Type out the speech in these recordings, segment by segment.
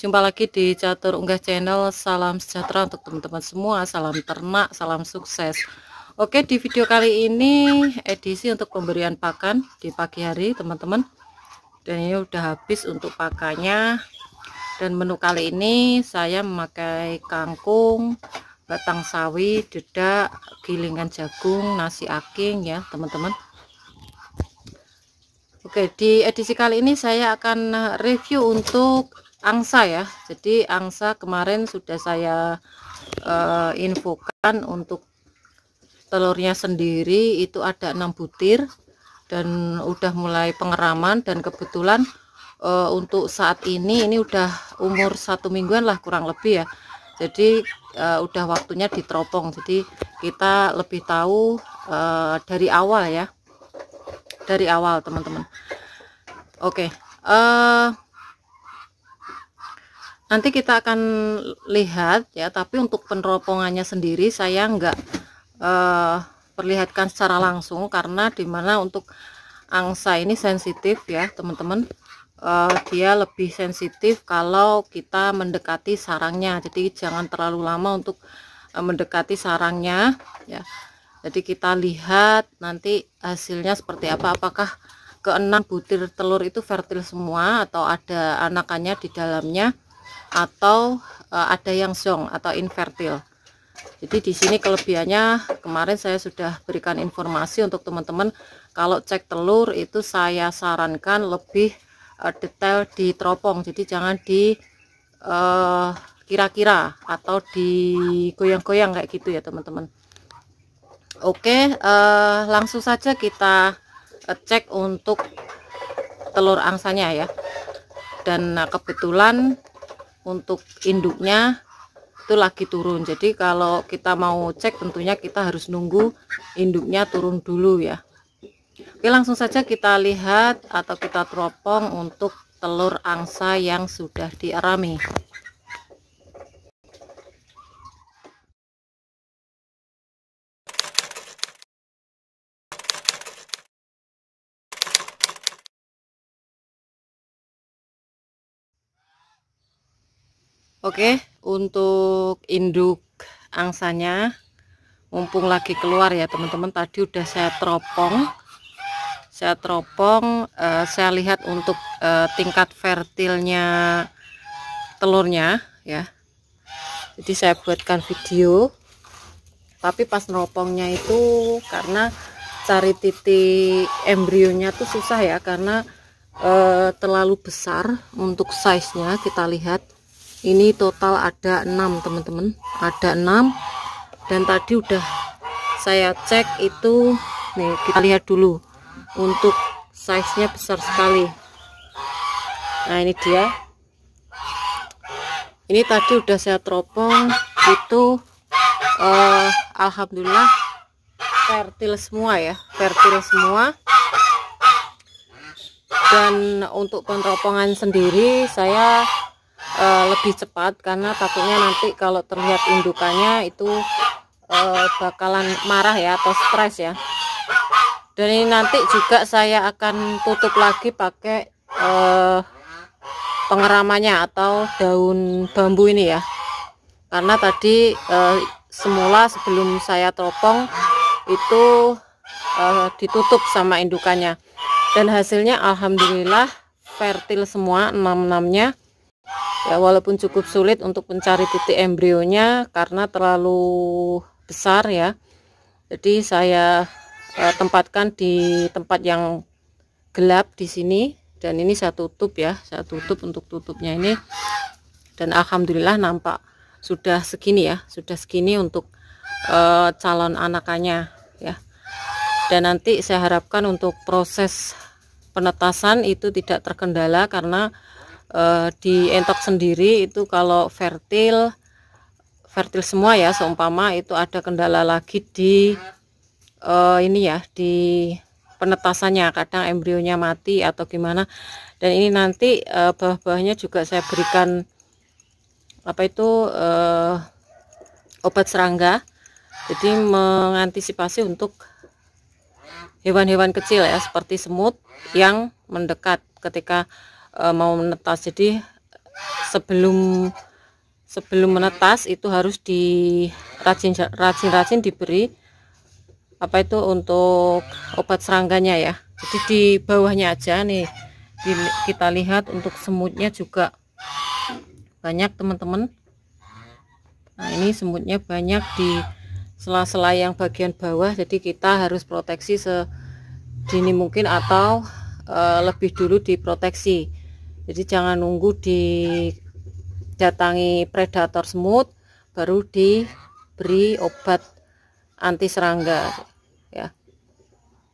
Jumpa lagi di Catur Unggah Channel. Salam sejahtera untuk teman-teman semua. Salam ternak, salam sukses. Oke, di video kali ini edisi untuk pemberian pakan di pagi hari, teman-teman. Dan ini udah habis untuk pakannya. Dan menu kali ini saya memakai kangkung, batang sawi, dedak, gilingan jagung, nasi aking ya, teman-teman. Oke, di edisi kali ini saya akan review untuk angsa ya jadi angsa kemarin sudah saya uh, infokan untuk telurnya sendiri itu ada enam butir dan udah mulai pengeraman dan kebetulan uh, untuk saat ini ini udah umur satu mingguan lah kurang lebih ya jadi uh, udah waktunya diteropong jadi kita lebih tahu uh, dari awal ya dari awal teman-teman oke okay. uh, nanti kita akan lihat ya tapi untuk peneropongannya sendiri saya enggak uh, eh, perlihatkan secara langsung karena dimana untuk angsa ini sensitif ya teman-teman uh, dia lebih sensitif kalau kita mendekati sarangnya jadi jangan terlalu lama untuk uh, mendekati sarangnya ya jadi kita lihat nanti hasilnya seperti apa apakah keenam butir telur itu fertil semua atau ada anakannya di dalamnya atau uh, ada yang zong atau invertil. Jadi di sini kelebihannya kemarin saya sudah berikan informasi untuk teman-teman kalau cek telur itu saya sarankan lebih uh, detail di teropong. Jadi jangan di eh, kira-kira uh, atau di goyang-goyang kayak gitu ya teman-teman. Oke, uh, langsung saja kita cek untuk telur angsanya ya. Dan kebetulan untuk induknya itu lagi turun jadi kalau kita mau cek tentunya kita harus nunggu induknya turun dulu ya Oke langsung saja kita lihat atau kita teropong untuk telur angsa yang sudah diarami Oke, untuk induk angsanya mumpung lagi keluar ya teman-teman. Tadi udah saya teropong. Saya teropong, eh, saya lihat untuk eh, tingkat fertilnya telurnya ya. Jadi saya buatkan video. Tapi pas neropongnya itu karena cari titik embrionya tuh susah ya karena eh, terlalu besar untuk size-nya kita lihat ini total ada 6 teman-teman ada 6 dan tadi udah saya cek itu nih kita lihat dulu untuk size nya besar sekali nah ini dia ini tadi udah saya teropong itu eh, Alhamdulillah fertil semua ya fertil semua dan untuk penteropongan sendiri saya uh, lebih cepat karena takutnya nanti kalau terlihat indukannya itu uh, bakalan marah ya atau stres ya dan ini nanti juga saya akan tutup lagi pakai uh, pengeramannya atau daun bambu ini ya karena tadi semula sebelum saya teropong itu ditutup sama indukannya dan hasilnya alhamdulillah fertil semua enam-enamnya ya walaupun cukup sulit untuk mencari titik embrionya karena terlalu besar ya jadi saya eh, tempatkan di tempat yang gelap di sini dan ini saya tutup ya saya tutup untuk tutupnya ini dan alhamdulillah nampak sudah segini ya sudah segini untuk eh, calon anakannya ya dan nanti saya harapkan untuk proses penetasan itu tidak terkendala karena Eh, di entok sendiri itu kalau fertil fertil semua ya seumpama itu ada kendala lagi di uh, ini ya di penetasannya kadang embrionya mati atau gimana dan ini nanti uh, eh, bawah-bawahnya juga saya berikan apa itu uh, obat serangga jadi mengantisipasi untuk hewan-hewan kecil ya seperti semut yang mendekat ketika Eh, mau menetas jadi sebelum sebelum menetas itu harus di rajin rajin rajin diberi apa itu untuk obat serangganya ya jadi di bawahnya aja nih di, kita lihat untuk semutnya juga banyak teman-teman nah ini semutnya banyak di sela-sela yang bagian bawah jadi kita harus proteksi sedini mungkin atau e, lebih dulu diproteksi jadi jangan nunggu didatangi predator semut baru diberi obat anti serangga ya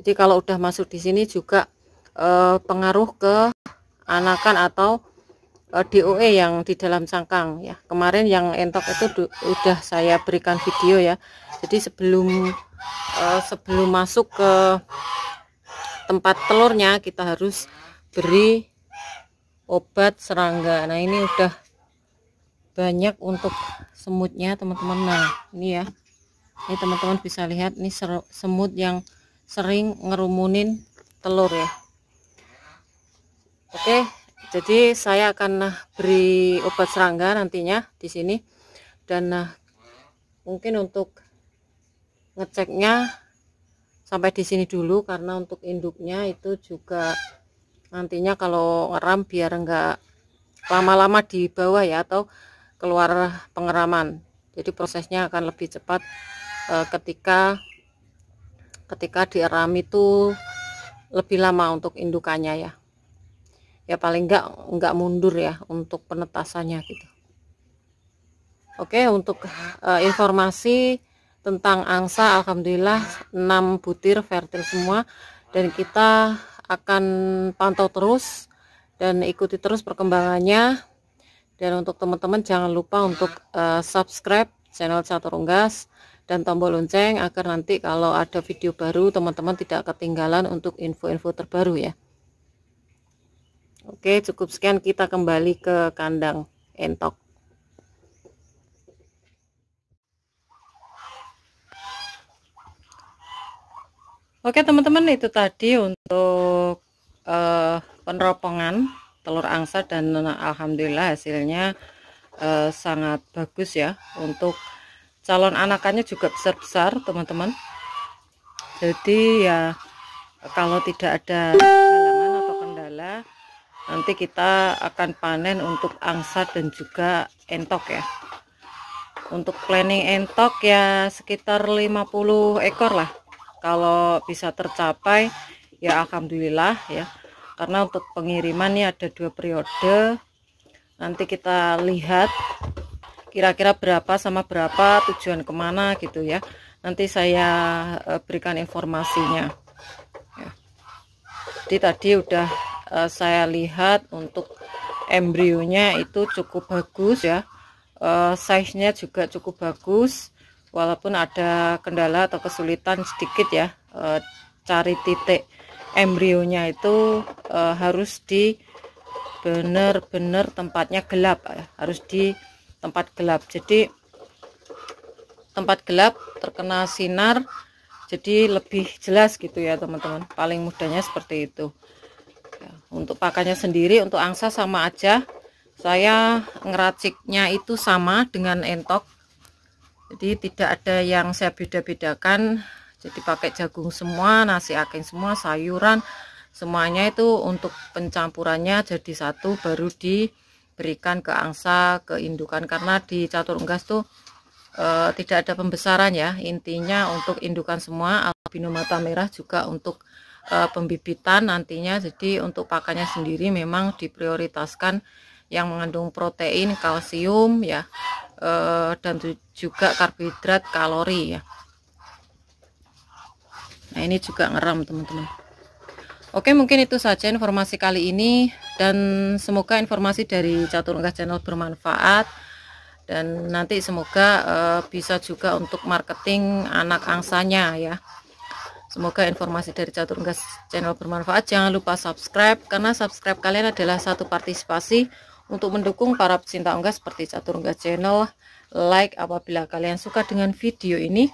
jadi kalau udah masuk di sini juga eh, pengaruh ke anakan atau eh, DOE yang di dalam sangkang ya kemarin yang entok itu udah saya berikan video ya jadi sebelum eh, sebelum masuk ke tempat telurnya kita harus beri obat serangga nah ini udah banyak untuk semutnya teman-teman nah ini ya ini teman-teman bisa lihat ini semut yang sering ngerumunin telur ya oke jadi saya akan nah, beri obat serangga nantinya di sini dan nah mungkin untuk ngeceknya sampai di sini dulu karena untuk induknya itu juga nantinya kalau ngeram biar enggak lama-lama di bawah ya atau keluar pengeraman jadi prosesnya akan lebih cepat e, ketika ketika dieram itu lebih lama untuk indukannya ya ya paling enggak enggak mundur ya untuk penetasannya gitu Oke untuk e, informasi tentang angsa Alhamdulillah 6 butir fertil semua dan kita akan pantau terus dan ikuti terus perkembangannya dan untuk teman-teman jangan lupa untuk uh, subscribe channel Catur Unggas dan tombol lonceng agar nanti kalau ada video baru teman-teman tidak ketinggalan untuk info-info terbaru ya Oke cukup sekian kita kembali ke kandang entok Oke teman-teman itu tadi untuk uh, eh, peneropongan telur angsa dan alhamdulillah hasilnya uh, sangat bagus ya untuk calon anakannya juga besar-besar teman-teman jadi ya kalau tidak ada halangan atau kendala nanti kita akan panen untuk angsa dan juga entok ya untuk planning entok ya sekitar 50 ekor lah kalau bisa tercapai ya Alhamdulillah ya karena untuk pengiriman ini ada dua periode nanti kita lihat kira-kira berapa sama berapa tujuan kemana gitu ya nanti saya eh, berikan informasinya ya. jadi tadi udah eh, saya lihat untuk embrionya itu cukup bagus ya uh, eh, size nya juga cukup bagus walaupun ada kendala atau kesulitan sedikit ya e, cari titik embrionya itu e, harus di benar-benar tempatnya gelap eh, harus di tempat gelap jadi tempat gelap terkena sinar jadi lebih jelas gitu ya teman-teman paling mudahnya seperti itu ya, untuk pakannya sendiri untuk angsa sama aja saya ngeraciknya itu sama dengan entok jadi tidak ada yang saya beda-bedakan jadi pakai jagung semua nasi aking semua sayuran semuanya itu untuk pencampurannya jadi satu baru diberikan ke angsa ke indukan karena di catur unggas tuh e, tidak ada pembesaran ya intinya untuk indukan semua albino mata merah juga untuk e, pembibitan nantinya jadi untuk pakannya sendiri memang diprioritaskan yang mengandung protein kalsium ya eh, dan juga karbohidrat kalori ya nah ini juga ngeram teman-teman oke mungkin itu saja informasi kali ini dan semoga informasi dari catur unggas channel bermanfaat dan nanti semoga eh, bisa juga untuk marketing anak angsanya ya Semoga informasi dari Catur Unggas channel bermanfaat. Jangan lupa subscribe karena subscribe kalian adalah satu partisipasi untuk mendukung para pecinta unggas seperti Catur Unggas Channel, like apabila kalian suka dengan video ini,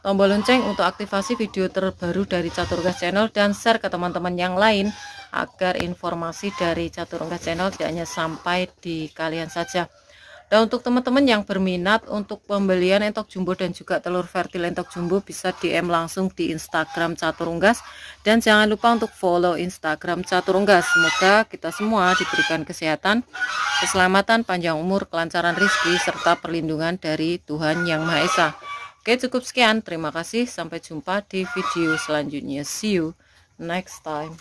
tombol lonceng untuk aktivasi video terbaru dari Catur Unggas Channel dan share ke teman-teman yang lain agar informasi dari Catur Unggas Channel tidak hanya sampai di kalian saja. Dan untuk teman-teman yang berminat untuk pembelian entok jumbo dan juga telur fertil entok jumbo bisa DM langsung di Instagram Catur Unggas dan jangan lupa untuk follow Instagram Catur Unggas. Semoga kita semua diberikan kesehatan, keselamatan, panjang umur, kelancaran rezeki serta perlindungan dari Tuhan Yang Maha Esa. Oke, cukup sekian. Terima kasih. Sampai jumpa di video selanjutnya. See you next time.